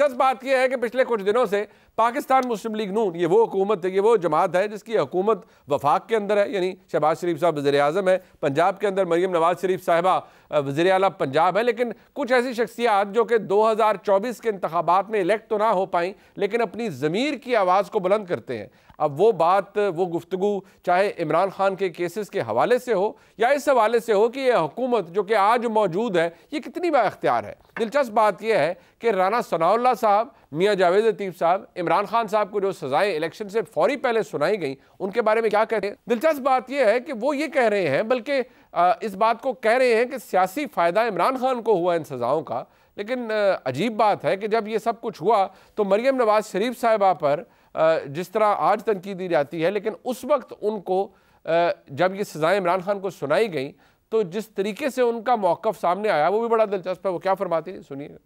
दिलचस्प बात यह है कि पिछले कुछ दिनों से पाकिस्तान मुस्लिम लीग नून ये वो हुकूमत है ये वो जमात है जिसकी हुकूमत वफाक के अंदर है यानी शहबाज शरीफ साहब वजे अजम है पंजाब के अंदर मरीम नवाज शरीफ साहबा वजे अला पंजाब है लेकिन कुछ ऐसी शख्सियात जो कि 2024 के इंतबात में इलेक्ट तो ना हो पाई लेकिन अपनी ज़मीर की आवाज़ को बुलंद करते हैं अब वो बात वो गुफ्तु चाहे इमरान खान के केसेस के हवाले से हो या इस हवाले से हो कि ये हुकूमत जो कि आज मौजूद है ये कितनी बाख्तियार है दिलचस्प बात यह है कि राना सनाउल्ला साहब मियाँ जावेद लतीफ़ साहब इमरान खान साहब को जो सज़ाएँ इलेक्शन से फौरी पहले सुनाई गई उनके बारे में क्या कहते हैं दिलचस्प बात यह है कि वो ये कह रहे हैं बल्कि इस बात को कह रहे हैं कि सियासी फ़ायदा इमरान खान को हुआ इन सज़ाओं का लेकिन अजीब बात है कि जब ये सब कुछ हुआ तो मरीम नवाज़ शरीफ साहिबा पर जिस तरह आज तनकीद दी जाती है लेकिन उस वक्त उनको जब ये सज़ाएँ इमरान खान को सुनाई गई तो जिस तरीके से उनका मौक़ सामने आया वो भी बड़ा दिलचस्प है वो क्या फरमाती है सुनिएगा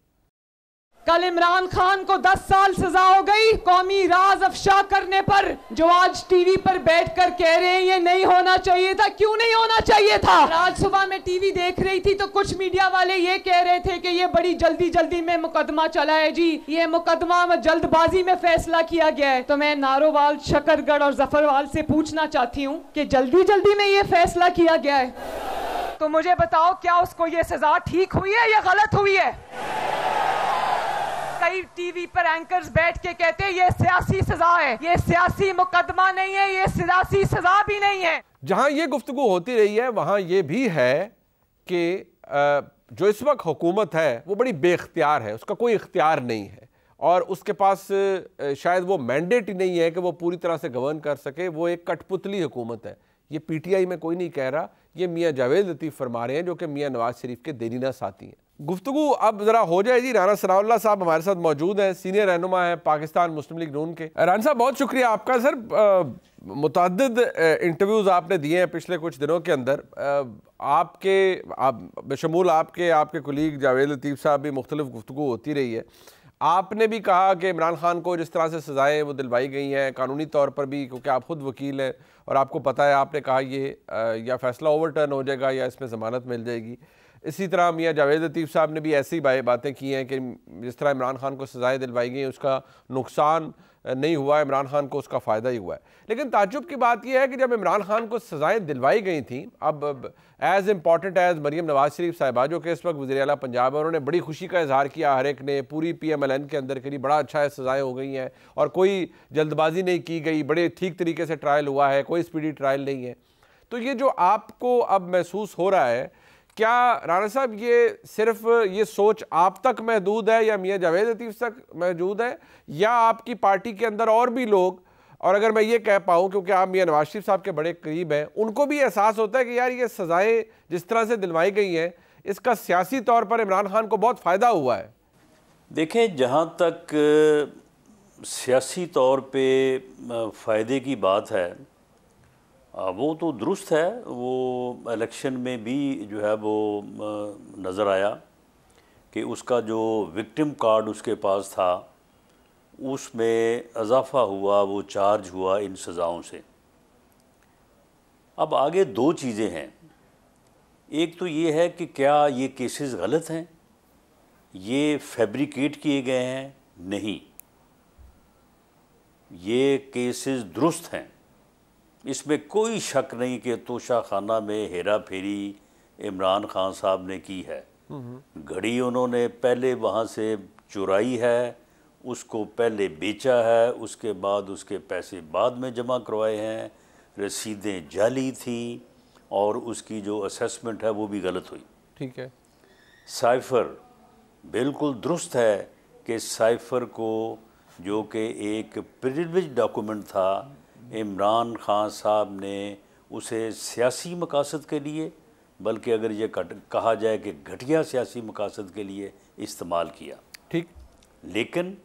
कल इमरान खान को 10 साल सजा हो गई कौमी राज अफशा करने पर जो आज टीवी पर बैठकर कह रहे हैं ये नहीं होना चाहिए था क्यों नहीं होना चाहिए था आज सुबह मैं टीवी देख रही थी तो कुछ मीडिया वाले ये कह रहे थे कि ये बड़ी जल्दी जल्दी में मुकदमा चला है जी ये मुकदमा जल्दबाजी में फैसला किया गया है तो मैं नारोवाल शकरगढ़ और जफरवाल से पूछना चाहती हूँ कि जल्दी जल्दी में ये फैसला किया गया है तो मुझे बताओ क्या उसको ये सजा ठीक हुई है या गलत हुई है कई टीवी पर एंकर्स बैठ के कहते हैं ये सियासी सजा है ये सियासी मुकदमा नहीं है ये सियासी सजा भी नहीं है जहां ये गुफ्तु होती रही है वहां ये भी है कि जो इस वक्त हुकूमत है वो बड़ी बेख्तियार है उसका कोई इख्तियार नहीं है और उसके पास शायद वो मैंडेट ही नहीं है कि वो पूरी तरह से गवर्न कर सके वो एक कठपुतली हुकूमत है ये पीटीआई में कोई नहीं कह रहा ये मियाँ जावेद लतीफ़ फरमा रहे हैं जो कि मियाँ नवाज शरीफ के देरीना साथी हैं गुफ्तु अब ज़रा हो जाएगी राना सनाउल्ला साहब हमारे साथ मौजूद हैं सीनियर रहनुमा हैं पाकिस्तान मुस्लिम लीग नून के रान साहब बहुत शुक्रिया आपका सर मुतद इंटरव्यूज़ आपने दिए हैं पिछले कुछ दिनों के अंदर आपके आप बशमूल आपके आपके कुलीग जावेद लतीफ़ साहब भी मुख्तलिफ गुफ्तु होती रही है आपने भी कहा कि इमरान खान को जिस तरह से सज़ाएँ वो दिलवाई गई हैं कानूनी तौर पर भी क्योंकि आप खुद वकील हैं और आपको पता है आपने कहा ये या फैसला ओवर टर्न हो जाएगा या इसमें ज़मानत मिल जाएगी इसी तरह मियाँ जावेद लतीफ़ साहब ने भी ऐसी बातें की हैं कि जिस तरह इमरान खान को सज़ाएँ दिलवाई गई उसका नुकसान नहीं हुआ इमरान खान को उसका फ़ायदा ही हुआ है लेकिन ताजुब की बात यह है कि जब इमरान खान को सज़ाएँ दिलवाई गई थी अब as important as Maryam Nawaz Sharif साहिबा जो कि इस वक्त वजी अला पंजाब है उन्होंने बड़ी खुशी का इजहार किया हर एक ने पूरी पी एम एल एन के अंदर के लिए बड़ा अच्छा सज़ाएँ हो गई हैं और कोई जल्दबाजी नहीं की गई बड़े ठीक तरीके से ट्रायल हुआ है कोई स्पीडी ट्रायल नहीं है तो ये जो आपको अब महसूस हो रहा है क्या राणा साहब ये सिर्फ ये सोच आप तक महदूद है या मियाँ जावेद लतीफ़ तक महदूद है या आपकी पार्टी के अंदर और भी लोग और अगर मैं ये कह पाऊँ क्योंकि आप मियाँ नवाज शरीफ साहब के बड़े करीब हैं उनको भी एहसास होता है कि यार ये सज़ाएँ जिस तरह से दिलवाई गई हैं इसका सियासी तौर पर इमरान खान को बहुत फ़ायदा हुआ है देखें जहाँ तक सियासी तौर पे फ़ायदे की बात है वो तो दुरुस्त है वो इलेक्शन में भी जो है वो नज़र आया कि उसका जो विक्टिम कार्ड उसके पास था उसमें इजाफा हुआ वो चार्ज हुआ इन सज़ाओं से अब आगे दो चीज़ें हैं एक तो ये है कि क्या ये केसेस गलत हैं ये फैब्रिकेट किए गए हैं नहीं ये केसेस दुरुस्त हैं इसमें कोई शक नहीं कि तोशा खाना में हेरा फेरी इमरान खान साहब ने की है घड़ी उन्होंने पहले वहाँ से चुराई है उसको पहले बेचा है उसके बाद उसके पैसे बाद में जमा करवाए हैं रसीदें जाली थी और उसकी जो असेसमेंट है वो भी गलत हुई ठीक है साइफ़र बिल्कुल दुरुस्त है कि साइफ़र को जो कि एक प्रिविज डॉक्यूमेंट था इमरान खान साहब ने उसे सियासी मकासद के लिए बल्कि अगर ये कहा जाए कि घटिया सियासी मकासद के लिए इस्तेमाल किया ठीक लेकिन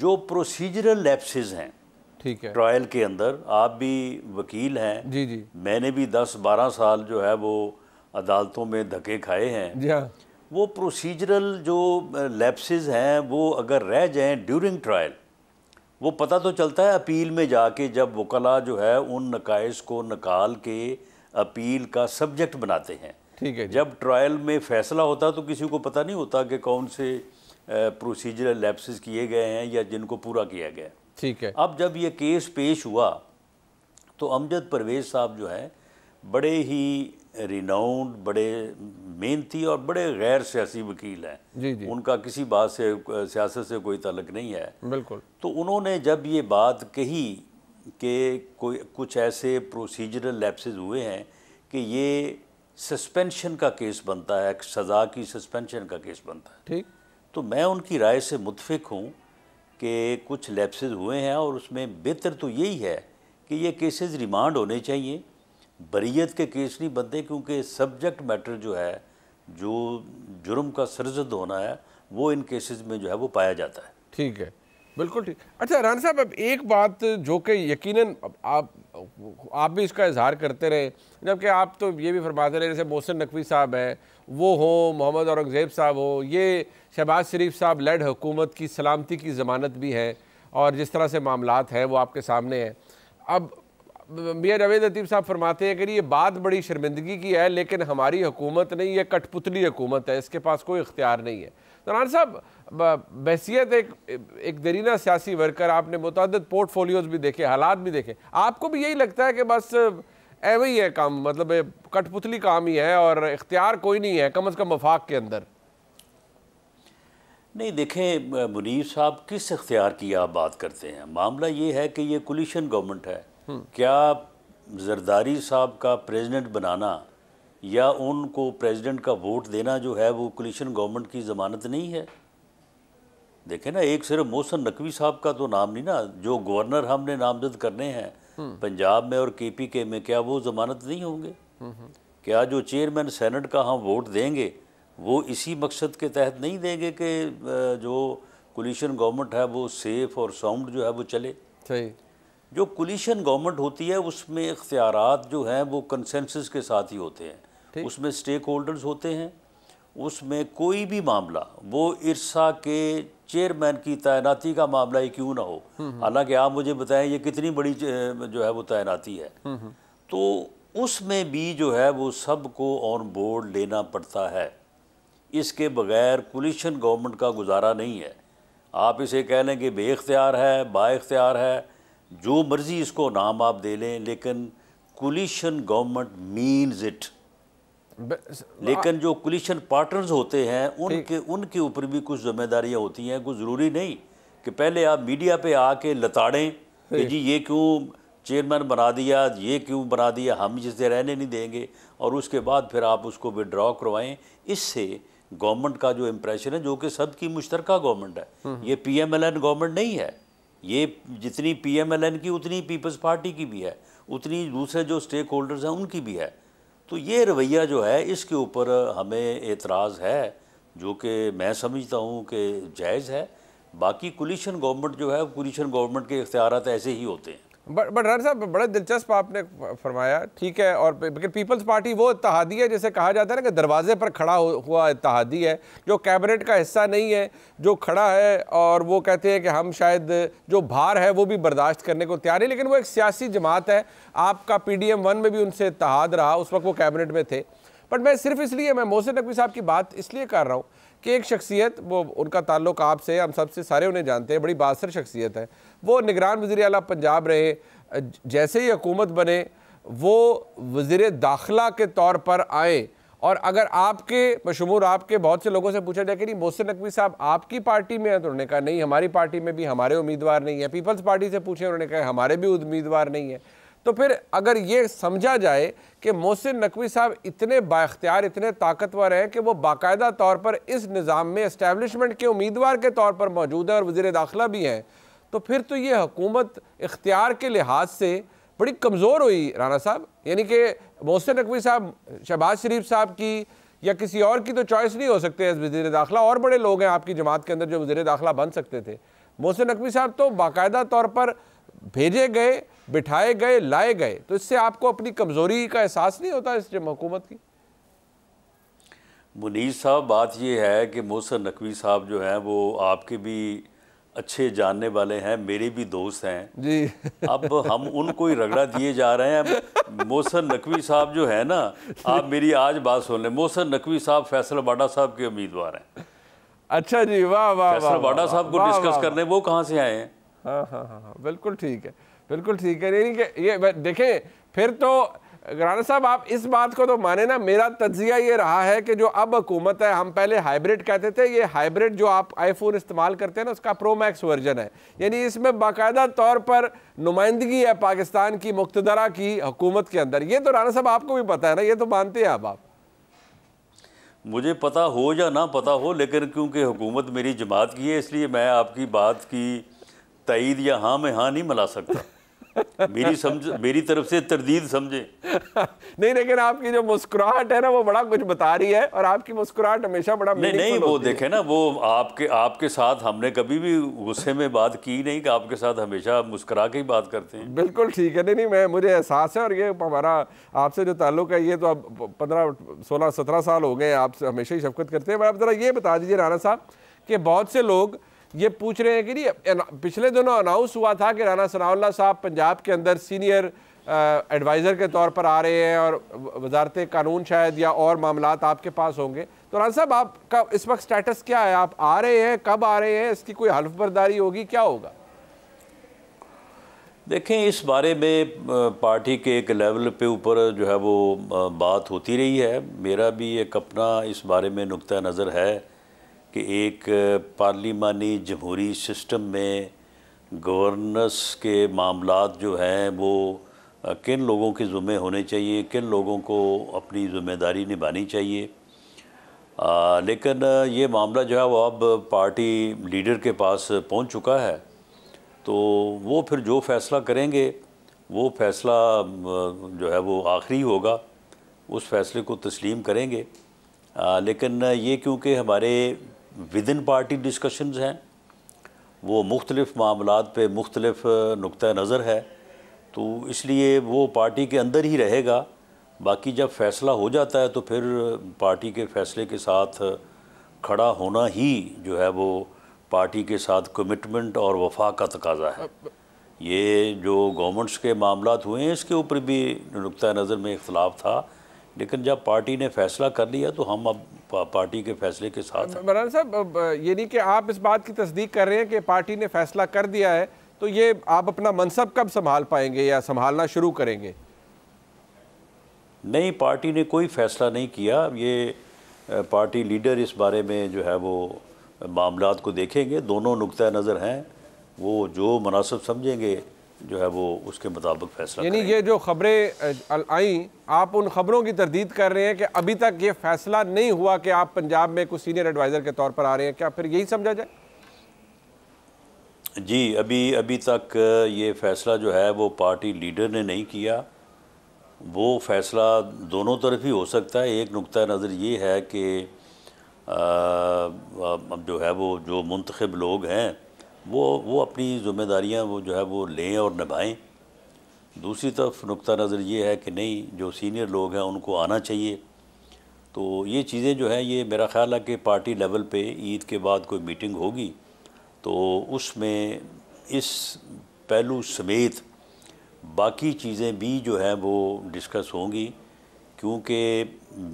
जो प्रोसीजरल लैप्सेज हैं ठीक है ट्रायल के अंदर आप भी वकील हैं जी जी मैंने भी 10-12 साल जो है वो अदालतों में धक्के खाए हैं जी हाँ वो प्रोसीजरल जो लैप्सेज हैं वो अगर रह जाएं ड्यूरिंग ट्रायल वो पता तो चलता है अपील में जाके जब वकला जो है उन नकाइश को निकाल के अपील का सब्जेक्ट बनाते हैं ठीक है जब ट्रायल में फैसला होता तो किसी को पता नहीं होता कि कौन से प्रोसीजरल लैप्सिस किए गए हैं या जिनको पूरा किया गया ठीक है अब जब ये केस पेश हुआ तो अमजद परवेज साहब जो हैं बड़े ही रिनाउंड बड़े मेहनती और बड़े गैर सियासी वकील हैं जी जी उनका किसी बात से सियासत से कोई तलक नहीं है बिल्कुल तो उन्होंने जब ये बात कही कि कोई कुछ ऐसे प्रोसीजरल लैप्सेज हुए हैं कि ये सस्पेंशन का केस बनता है सज़ा की सस्पेंशन का केस बनता है ठीक तो मैं उनकी राय से मुतफिक हूँ कि कुछ लैप्सेज हुए हैं और उसमें बेहतर तो यही है कि ये केसेस रिमांड होने चाहिए बरीत के केस नहीं बनते क्योंकि सब्जेक्ट मैटर जो है जो जुर्म का सरजद होना है वो इन केसेस में जो है वो पाया जाता है ठीक है बिल्कुल ठीक अच्छा राना साहब अब एक बात जो कि यकीनन आप आप भी इसका इजहार करते रहे जबकि आप तो ये भी फरमाते रहे जैसे मोहसिन नकवी साहब हैं वो हों मोहम्मद औरंगज़ेब साहब हो ये शहबाज शरीफ साहब लेड हुकूमत की सलामती की ज़मानत भी है और जिस तरह से मामला हैं वो आपके सामने हैं अब मियाँ जावेद लतीफ़ साहब फरमाते हैं कि ये बात बड़ी शर्मिंदगी की है लेकिन हमारी हुकूमत नहीं ये कठपुतली हुकूमत है इसके पास कोई इख्तियार नहीं है नान साहब बहसीत एक एक दरीना सियासी वर्कर आपने मुतद पोर्टफोलियोज़ भी देखे हालात भी देखे आपको भी यही लगता है कि बस ऐवे ही है काम मतलब कठपुतली काम ही है और इख्तियार कोई नहीं है कम अज़ कम वफाक के अंदर नहीं देखें मुनीर साहब किस इख्तियार की आप बात करते हैं मामला ये है कि ये कुलिशन गवर्नमेंट है क्या जरदारी साहब का प्रेसिडेंट बनाना या उनको प्रेसिडेंट का वोट देना जो है वो कोलिशन गवर्नमेंट की ज़मानत नहीं है देखे ना एक सिर्फ मोहसन नकवी साहब का तो नाम नहीं ना जो गवर्नर हमने नामजद करने हैं हम्म। पंजाब में और के पी के में क्या वो ज़मानत नहीं होंगे हम्म, हम्म। क्या जो चेयरमैन सेनेट का हम वोट देंगे वो इसी मकसद के तहत नहीं देंगे कि जो कोलिशन गवर्नमेंट है वो सेफ़ और साउंड जो है वो चले सही जो कोलिशन गवर्नमेंट होती है उसमें इख्तियार जो हैं वो कंसेंसस के साथ ही होते हैं उसमें स्टेक होल्डर्स होते हैं उसमें कोई भी मामला वो इरसा के चेयरमैन की तैनाती का मामला ही क्यों ना हो हम्म, हम्म। हालांकि आप मुझे बताएं ये कितनी बड़ी जो है वो तैनाती है हम्म, तो उसमें भी जो है वो सबको ऑन बोर्ड लेना पड़ता है इसके बगैर कोलिशन गवर्नमेंट का गुजारा नहीं है आप इसे कह लें कि बेख्तियार है बाख्तियार है जो मर्ज़ी इसको नाम आप दे लें लेकिन कुलिशन गवर्नमेंट मीन्स इट लेकिन जो कुलिशन पार्टनर्स होते हैं उनके उनके ऊपर भी कुछ जिम्मेदारियां होती हैं कुछ ज़रूरी नहीं कि पहले आप मीडिया पे आके लताड़ें कि जी ये क्यों चेयरमैन बना दिया ये क्यों बना दिया हम जिसे रहने नहीं देंगे और उसके बाद फिर आप उसको विड्रॉ करवाएं इससे गवर्नमेंट का जो इम्प्रेशन है जो कि सबकी मुश्तरक गवर्नमेंट है हम्म। ये P M L N government नहीं है ये जितनी पीएमएलएन की उतनी पीपल्स पार्टी की भी है उतनी दूसरे जो स्टेक होल्डर्स हैं उनकी भी है तो ये रवैया जो है इसके ऊपर हमें एतराज़ है जो कि मैं समझता हूँ कि जायज़ है बाकी कुलिशन गवर्नमेंट जो है कुलिशन गवर्नमेंट के इख्तियार ऐसे ही होते हैं बट बट राना साहब बड़े दिलचस्प आपने फरमाया ठीक है और लेकिन पीपल्स पार्टी वो इतिहादी है जैसे कहा जाता है ना कि दरवाजे पर खड़ा हुआ इतिहादी है जो कैबिनेट का हिस्सा नहीं है जो खड़ा है और वो कहते हैं कि हम शायद जो भार है वो भी बर्दाश्त करने को तैयार है लेकिन वो एक सियासी जमात है आपका पी डी एम वन में भी उनसे इतिहाद रहा उस वक्त वो कैबिनेट में थे बट मैं सिर्फ इसलिए मैं मोहसिन नकवी साहब की बात इसलिए कर रहा हूँ कि एक शख्सियत वो उनका ताल्लुक आपसे हम सबसे सारे उन्हें जानते हैं बड़ी बासर शख्सियत है वो निगरान वजी अला पंजाब रहे जैसे ही हुकूमत बने वो वजीर दाखिला के तौर पर आए और अगर आपके मशहूर आपके बहुत से लोगों से पूछा जाए कि नहीं मोहसिन नकवी साहब आपकी पार्टी में है तो उन्होंने कहा नहीं हमारी पार्टी में भी हमारे उम्मीदवार नहीं है पीपल्स पार्टी से पूछे उन्होंने कहा हमारे भी उम्मीदवार नहीं है तो फिर अगर ये समझा जाए कि मोहसिन नकवी साहब इतने बाख्तियार इतने ताकतवर हैं कि वो बाकायदा तौर पर इस निज़ाम में इस्टेबलिशमेंट के उम्मीदवार के तौर पर मौजूद है और वजीर दाखिला भी हैं तो फिर तो ये हुकूमत इख्तियार के लिहाज से बड़ी कमज़ोर हुई राना साहब यानी कि मोहसिन नकवी साहब शहबाज शरीफ साहब की या किसी और की तो चॉइस नहीं हो सकते एज वजीर दाखिला और बड़े लोग हैं आपकी जमात के अंदर जो वजीर दाखिला बन सकते थे मोहसिन नकवी साहब तो बाकायदा तौर पर भेजे गए बिठाए गए लाए गए तो इससे आपको अपनी कमज़ोरी का एहसास नहीं होता इस जम हुकूमत की मुनीर साहब बात यह है कि मोहसन नकवी साहब जो हैं वो आपके भी अच्छे जानने वाले हैं मेरे भी दोस्त हैं जी अब हम उनको ही रगड़ा दिए जा रहे हैं मोहसन नकवी साहब जो है ना आप मेरी आज बात सुन लें मोहसन नकवी साहब फैसल बाडा साहब के उम्मीदवार हैं अच्छा जी वाह वाह फैसल साहब को डिस्कस करने वो कहाँ से आए हैं हाँ हाँ हाँ, हाँ बिल्कुल ठीक है बिल्कुल ठीक है नहीं कि ये देखें फिर तो राना साहब आप इस बात को तो माने ना मेरा तजिया ये रहा है कि जो अब हुकूमत है हम पहले हाइब्रिड कहते थे ये हाइब्रिड जो आप आईफोन इस्तेमाल करते हैं ना उसका प्रो मैक्स वर्जन है यानी इसमें बाकायदा तौर पर नुमाइंदगी है पाकिस्तान की मुख्तरा की हुकूमत के अंदर ये तो राना साहब आपको भी पता है ना ये तो मानते हैं आप आप मुझे पता हो या ना पता हो लेकिन क्योंकि हुकूमत मेरी जमात की है इसलिए मैं आपकी बात की तईद या हाँ में हाँ नहीं मिला सकता मेरी समझ मेरी तरफ से तरदीद समझे नहीं लेकिन आपकी जो मुस्कुराहट है ना वो बड़ा कुछ बता रही है और आपकी मुस्कुराहट हमेशा बड़ा नहीं नहीं वो देखे ना वो आपके आपके साथ हमने कभी भी गुस्से में बात की नहीं कि आपके साथ हमेशा मुस्कुरा के ही बात करते हैं बिल्कुल ठीक है नहीं नहीं मैं मुझे एहसास है और ये हमारा आपसे जो ताल्लुक है ये तो अब पंद्रह सोलह सत्रह साल हो गए आपसे हमेशा ही शफकत करते हैं मैं आप ज़रा ये बता दीजिए राना साहब कि बहुत से लोग ये पूछ रहे हैं कि नहीं पिछले दिनों अनाउंस हुआ था कि राना सनाउल्ला साहब पंजाब के अंदर सीनियर एडवाइज़र के तौर पर आ रहे हैं और वजारत कानून शायद या और मामला आपके पास होंगे तो राना साहब आपका इस वक्त स्टेटस क्या है आप आ रहे हैं कब आ रहे हैं इसकी कोई हल्फ होगी क्या होगा देखें इस बारे में पार्टी के एक लेवल पे ऊपर जो है वो बात होती रही है मेरा भी एक अपना इस बारे में नुक़ नज़र है कि एक पार्लिमानी जमहूरी सिस्टम में गवर्नस के मामला जो हैं वो किन लोगों के ज़ुमे होने चाहिए किन लोगों को अपनी ज़िम्मेदारी निभानी चाहिए आ, लेकिन ये मामला जो है वो अब पार्टी लीडर के पास पहुंच चुका है तो वो फिर जो फ़ैसला करेंगे वो फ़ैसला जो है वो आखिरी होगा उस फैसले को तस्लीम करेंगे आ, लेकिन ये क्योंकि हमारे विद इन पार्टी डिस्कशन हैं वो मुख्तलिफ मामला पर मुख्तलिफ नुक़ नज़र है तो इसलिए वो पार्टी के अंदर ही रहेगा बाकी जब फैसला हो जाता है तो फिर पार्टी के फैसले के साथ खड़ा होना ही जो है वो पार्टी के साथ कमिटमेंट और वफा का तकाजा है ये जो गवर्नमेंट्स के मामला हुए हैं इसके ऊपर भी नुक़ नज़र में इख्तलाफ था लेकिन जब पार्टी ने फैसला कर लिया तो हम अब पार्टी के फैसले के साथ मरान साहब ये नहीं कि आप इस बात की तस्दीक कर रहे हैं कि पार्टी ने फैसला कर दिया है तो ये आप अपना मनसब कब संभाल पाएंगे या संभालना शुरू करेंगे नहीं पार्टी ने कोई फैसला नहीं किया ये पार्टी लीडर इस बारे में जो है वो मामला को देखेंगे दोनों नुक़ नज़र हैं वो जो मुनासिब समझेंगे जो है वो उसके मुताबिक फैसला यानी ये जो खबरें आई आप उन खबरों की तरदीद कर रहे हैं कि अभी तक ये फैसला नहीं हुआ कि आप पंजाब में कुछ सीनियर एडवाइज़र के तौर पर आ रहे हैं क्या फिर यही समझा जाए जी अभी अभी तक ये फैसला जो है वो पार्टी लीडर ने नहीं किया वो फैसला दोनों तरफ ही हो सकता है एक नुक़ नज़र ये है कि अब जो है वो जो मंतखब लोग हैं वो वो अपनी ज़िम्मेदारियाँ वो जो है वो लें और निभाएँ दूसरी तरफ नुकता नज़र ये है कि नहीं जो सीनियर लोग हैं उनको आना चाहिए तो ये चीज़ें जो हैं ये मेरा ख़्याल है कि पार्टी लेवल पे ईद के बाद कोई मीटिंग होगी तो उसमें इस पहलू समेत बाकी चीज़ें भी जो हैं वो डिस्कस होंगी क्योंकि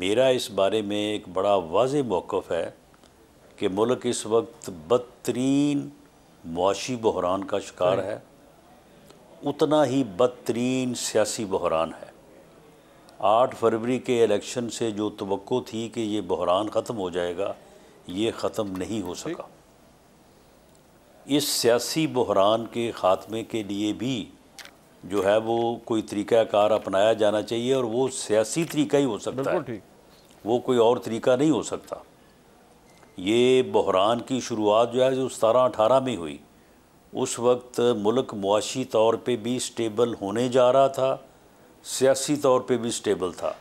मेरा इस बारे में एक बड़ा वाज मौक़ है कि मुल्क इस वक्त बदतरीन मुआशी बहरान का शिकार है उतना ही बदतरीन सियासी बहरान है आठ फरवरी के इलेक्शन से जो तो थी कि ये बहरान ख़त्म हो जाएगा ये ख़त्म नहीं हो सका इस सियासी बहरान के ख़ात्मे के लिए भी जो है वो कोई तरीक़ाकार अपनाया जाना चाहिए और वो सियासी तरीका ही हो सकता है वो कोई और तरीका नहीं हो सकता ये बहरान की शुरुआत जो है जो सतारह अठारह में हुई उस वक्त मुल्क मुआशी तौर पर भी स्टेबल होने जा रहा था सियासी तौर पर भी स्टेबल था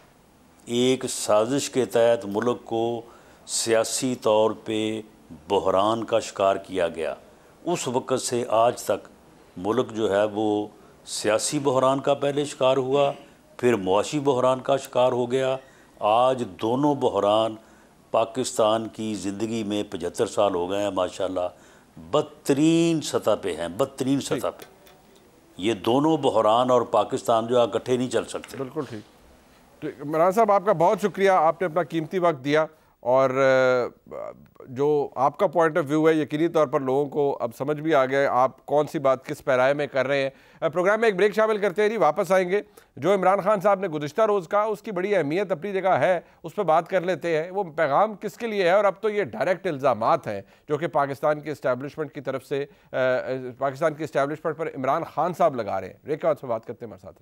एक साजिश के तहत मुल्क को सियासी तौर पर बहरान का शिकार किया गया उस वक़्त से आज तक मुल्क जो है वो सियासी बहरान का पहले शिकार हुआ फिर मुआशी बहरान का शिकार हो गया आज दोनों बहरान पाकिस्तान की ज़िंदगी में पचहत्तर साल हो गए हैं माशाल्लाह बदतरीन सतह पे हैं बदतरीन सतह पे ये दोनों बहरान और पाकिस्तान जो है इकट्ठे नहीं चल सकते बिल्कुल ठीक ठीक इमरान साहब आपका बहुत शुक्रिया आपने अपना कीमती वक्त दिया और जो आपका पॉइंट ऑफ व्यू है यकीनी तौर पर लोगों को अब समझ भी आ गया है आप कौन सी बात किस पैराए में कर रहे हैं प्रोग्राम में एक ब्रेक शामिल करते हैं जी वापस आएंगे जो इमरान खान साहब ने गुजशत रोज़ कहा उसकी बड़ी अहमियत अपनी जगह है उस पर बात कर लेते हैं वो पैगाम किसके लिए है और अब तो ये डायरेक्ट इल्ज़ाम हैं जो कि पाकिस्तान के इस्टेबलिशमेंट की तरफ से पाकिस्तान के इस्टेबलिशमेंट पर इमरान खान साहब लगा रहे हैं ब्रेक के बाद बात करते हैं हमारे साथ